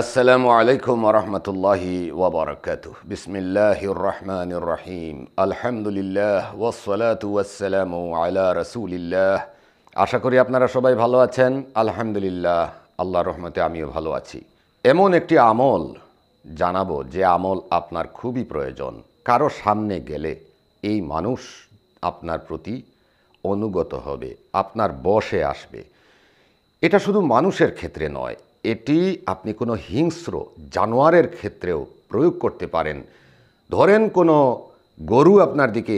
আসসালামু আলাইকুম রহমতুল্লাহি ওবরাকাত বিসমিল্লাহির রহমানির রহিম আলহামদুলিল্লাহ ওসলাতু ওয়াসালামু আলা রসুলিল্লাহ আশা করি আপনারা সবাই ভালো আছেন আলহামদুলিল্লাহ আল্লাহ রহমতে আমিও ভালো আছি এমন একটি আমল জানাবো যে আমল আপনার খুবই প্রয়োজন কারো সামনে গেলে এই মানুষ আপনার প্রতি অনুগত হবে আপনার বসে আসবে এটা শুধু মানুষের ক্ষেত্রে নয় এটি আপনি কোনো হিংস্র জানোয়ারের ক্ষেত্রেও প্রয়োগ করতে পারেন ধরেন কোনো গরু আপনার দিকে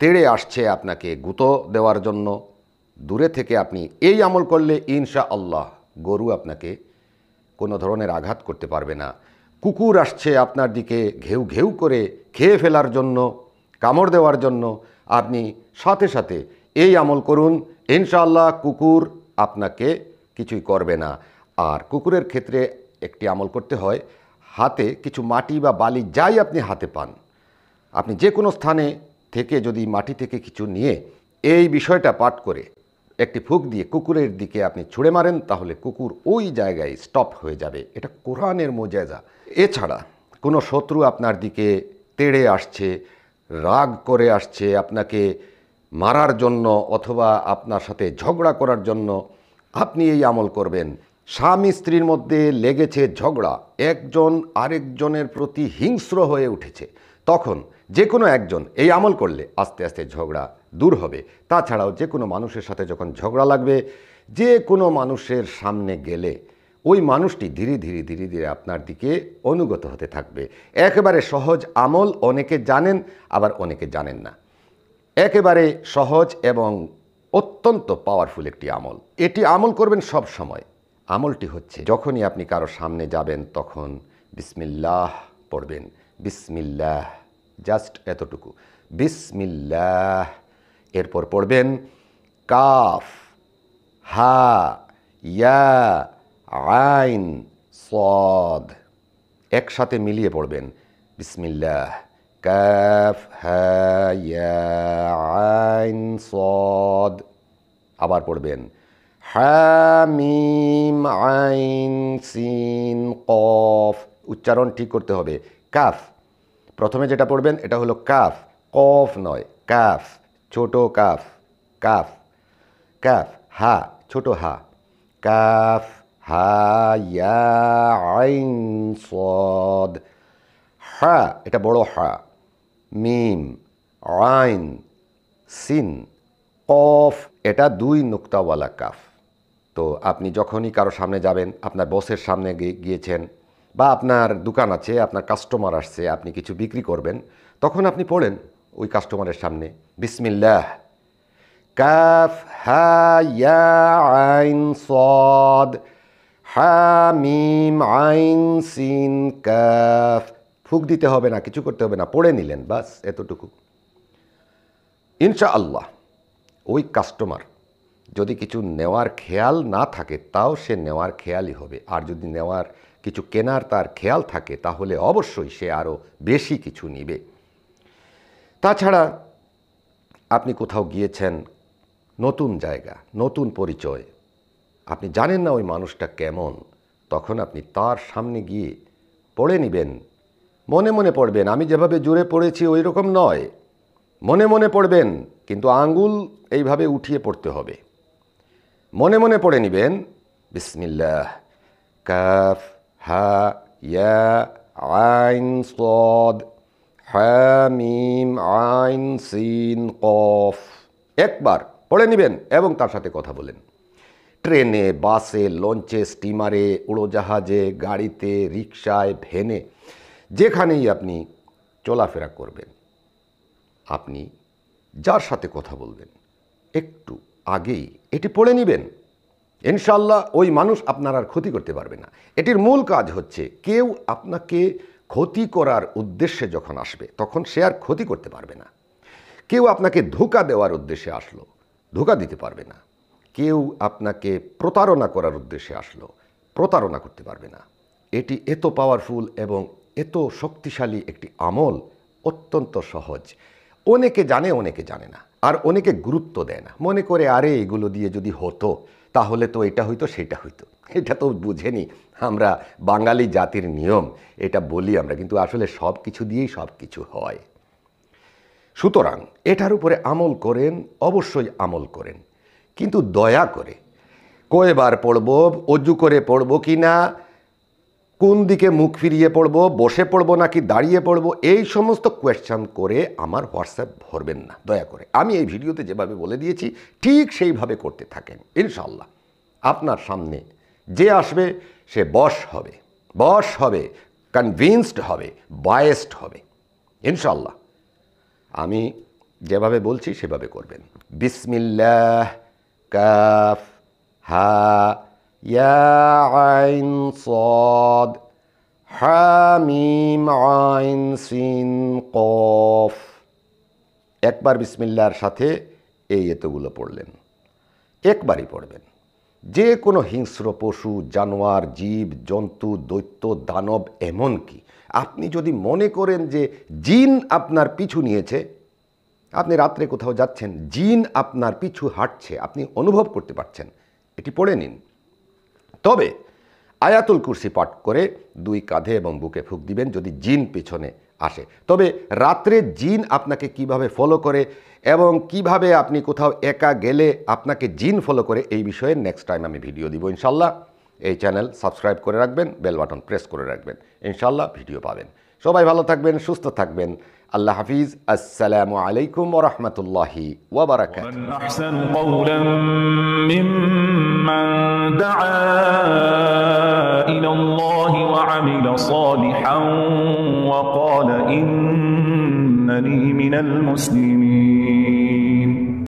তেড়ে আসছে আপনাকে গুঁতো দেওয়ার জন্য দূরে থেকে আপনি এই আমল করলে ইনশা আল্লাহ গরু আপনাকে কোনো ধরনের আঘাত করতে পারবে না কুকুর আসছে আপনার দিকে ঘেউ ঘেউ করে খেয়ে ফেলার জন্য কামড় দেওয়ার জন্য আপনি সাথে সাথে এই আমল করুন ইনশাআল্লাহ কুকুর আপনাকে কিছুই করবে না আর কুকুরের ক্ষেত্রে একটি আমল করতে হয় হাতে কিছু মাটি বা বালি যাই আপনি হাতে পান আপনি যে কোনো স্থানে থেকে যদি মাটি থেকে কিছু নিয়ে এই বিষয়টা পাঠ করে একটি ফুক দিয়ে কুকুরের দিকে আপনি ছুঁড়ে মারেন তাহলে কুকুর ওই জায়গায় স্টপ হয়ে যাবে এটা কোরআনের মোজায়জা এছাড়া কোনো শত্রু আপনার দিকে তেড়ে আসছে রাগ করে আসছে আপনাকে মারার জন্য অথবা আপনার সাথে ঝগড়া করার জন্য আপনি এই আমল করবেন স্বামী স্ত্রীর মধ্যে লেগেছে ঝগড়া একজন আরেকজনের প্রতি হিংস্র হয়ে উঠেছে তখন যে কোনো একজন এই আমল করলে আস্তে আস্তে ঝগড়া দূর হবে তাছাড়াও যে কোনো মানুষের সাথে যখন ঝগড়া লাগবে যে কোনো মানুষের সামনে গেলে ওই মানুষটি ধীরে ধীরে ধীরে ধীরে আপনার দিকে অনুগত হতে থাকবে একেবারে সহজ আমল অনেকে জানেন আবার অনেকে জানেন না একেবারে সহজ এবং অত্যন্ত পাওয়ারফুল একটি আমল এটি আমল করবেন সব সময় আমলটি হচ্ছে যখনই আপনি কারো সামনে যাবেন তখন বিসমিল্লাহ পড়বেন বিসমিল্লাহ জাস্ট এতটুকু বিসমিল্লাহ এরপর পড়বেন কাফ হা ইয়া আইন সদ একসাথে মিলিয়ে পড়বেন বিসমিল্লাহ কাফ হা ইয়া আইন সদ আবার পড়বেন হামিম আইন সিন কফ উচ্চারণ ঠিক করতে হবে কাফ প্রথমে যেটা পড়বেন এটা হলো কাফ কফ নয় কাফ ছোট কাফ কাফ কাফ হা ছোট হা কাফ হা আইন সদ হা এটা বড় হা মিম আইন সিন কফ এটা দুই নুক্তাওয়ালা কাফ তো আপনি যখনই কারো সামনে যাবেন আপনার বসের সামনে গিয়েছেন বা আপনার দোকান আছে আপনার কাস্টমার আসছে আপনি কিছু বিক্রি করবেন তখন আপনি পড়েন ওই কাস্টমারের সামনে বিসমিল্লাহ কাফ হা আইন সদ মিম আইন সিন কাফ ফুক দিতে হবে না কিছু করতে হবে না পড়ে নিলেন বাস এতটুকু ইনশা আল্লাহ ওই কাস্টমার যদি কিছু নেওয়ার খেয়াল না থাকে তাও সে নেওয়ার খেয়ালই হবে আর যদি নেওয়ার কিছু কেনার তার খেয়াল থাকে তাহলে অবশ্যই সে আরও বেশি কিছু নিবে তাছাড়া আপনি কোথাও গিয়েছেন নতুন জায়গা নতুন পরিচয় আপনি জানেন না ওই মানুষটা কেমন তখন আপনি তার সামনে গিয়ে পড়ে নেবেন মনে মনে পড়বেন আমি যেভাবে জুড়ে পড়েছি ওই রকম নয় মনে মনে পড়বেন কিন্তু আঙ্গুল এইভাবে উঠিয়ে পড়তে হবে মনে মনে পড়ে নেবেন বিসমিল্লাহ কাফ হা ইয়া আইন সদ মিম আইন সিন কফ একবার পড়ে নেবেন এবং তার সাথে কথা বলেন ট্রেনে বাসে লঞ্চে স্টিমারে উড়োজাহাজে গাড়িতে রিক্সায় ভেনে যেখানেই আপনি চলাফেরা করবেন আপনি যার সাথে কথা বলবেন একটু আগেই এটি পড়ে নেবেন ইনশাল্লাহ ওই মানুষ আপনার আর ক্ষতি করতে পারবে না এটির মূল কাজ হচ্ছে কেউ আপনাকে ক্ষতি করার উদ্দেশ্যে যখন আসবে তখন সে আর ক্ষতি করতে পারবে না কেউ আপনাকে ধোকা দেওয়ার উদ্দেশ্যে আসলো ধোকা দিতে পারবে না কেউ আপনাকে প্রতারণা করার উদ্দেশ্যে আসলো প্রতারণা করতে পারবে না এটি এত পাওয়ারফুল এবং এত শক্তিশালী একটি আমল অত্যন্ত সহজ অনেকে জানে অনেকে জানে না আর অনেকে গুরুত্ব দেয় না মনে করে আরে এগুলো দিয়ে যদি হতো তাহলে তো এটা হইতো সেটা হইতো এটা তো বুঝেনি আমরা বাঙালি জাতির নিয়ম এটা বলি আমরা কিন্তু আসলে সব কিছু দিয়েই সব কিছু হয় সুতরাং এটার উপরে আমল করেন অবশ্যই আমল করেন কিন্তু দয়া করে কয়েবার পড়ব অজু করে পড়ব কি না কোন দিকে মুখ ফিরিয়ে পড়ব বসে পড়ব নাকি দাঁড়িয়ে পড়ব এই সমস্ত কোয়েশ্চান করে আমার হোয়াটসঅ্যাপ ভরবেন না দয়া করে আমি এই ভিডিওতে যেভাবে বলে দিয়েছি ঠিক সেইভাবে করতে থাকেন ইনশাল্লাহ আপনার সামনে যে আসবে সে বস হবে বস হবে কনভিনসড হবে বায়েসড হবে ইনশাল্লাহ আমি যেভাবে বলছি সেভাবে করবেন বিসমিল্লাহ কাফ হা يا عين صاد حميم عين سين قاف একবার বিসমিল্লার সাথে এই এতগুলো পড়লেন একবারই পড়বেন যে কোনো হিংস্র পশু জানোয়ার জীব জন্তু দৈত্য দানব এমনকি আপনি যদি মনে করেন যে জিন আপনার পিছু নিয়েছে আপনি রাত্রে কোথাও যাচ্ছেন জিন আপনার পিছু হাঁটছে আপনি অনুভব করতে পারছেন এটি পড়ে নিন তবে আয়াতুল কুরসি পাঠ করে দুই কাঁধে এবং বুকে ফুক দিবেন যদি জিন পিছনে আসে তবে রাত্রে জিন আপনাকে কিভাবে ফলো করে এবং কিভাবে আপনি কোথাও একা গেলে আপনাকে জিন ফলো করে এই বিষয়ে নেক্সট টাইম আমি ভিডিও দিব ইনশাল্লাহ এই চ্যানেল সাবস্ক্রাইব করে রাখবেন বেল বাটন প্রেস করে রাখবেন ইনশাল্লাহ ভিডিও পাবেন সবাই ভালো থাকবেন সুস্থ থাকবেন আল্লাহ হাফিজ আসসালামু আলাইকুম ওরহমতুল্লাহি ওবরাকাত صالحا وقال إنني من المسلمين